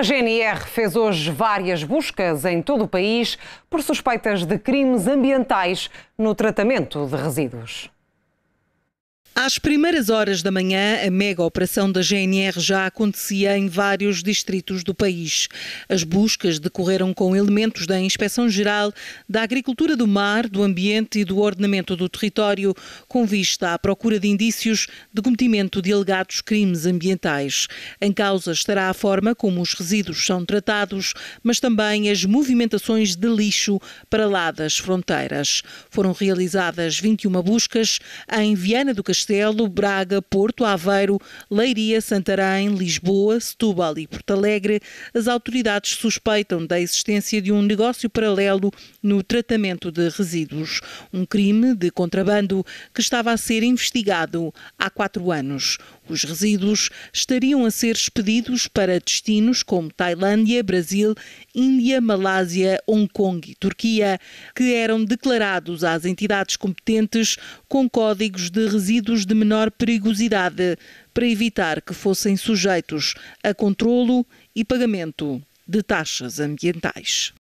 A GNR fez hoje várias buscas em todo o país por suspeitas de crimes ambientais no tratamento de resíduos. Às primeiras horas da manhã, a mega operação da GNR já acontecia em vários distritos do país. As buscas decorreram com elementos da Inspeção Geral, da Agricultura do Mar, do Ambiente e do Ordenamento do Território, com vista à procura de indícios de cometimento de alegados crimes ambientais. Em causa estará a forma como os resíduos são tratados, mas também as movimentações de lixo para lá das fronteiras. Foram realizadas 21 buscas em Viana do Castelo. Castelo, Braga, Porto, Aveiro, Leiria, Santarém, Lisboa, Setúbal e Porto Alegre, as autoridades suspeitam da existência de um negócio paralelo no tratamento de resíduos. Um crime de contrabando que estava a ser investigado há quatro anos os resíduos estariam a ser expedidos para destinos como Tailândia, Brasil, Índia, Malásia, Hong Kong e Turquia, que eram declarados às entidades competentes com códigos de resíduos de menor perigosidade, para evitar que fossem sujeitos a controlo e pagamento de taxas ambientais.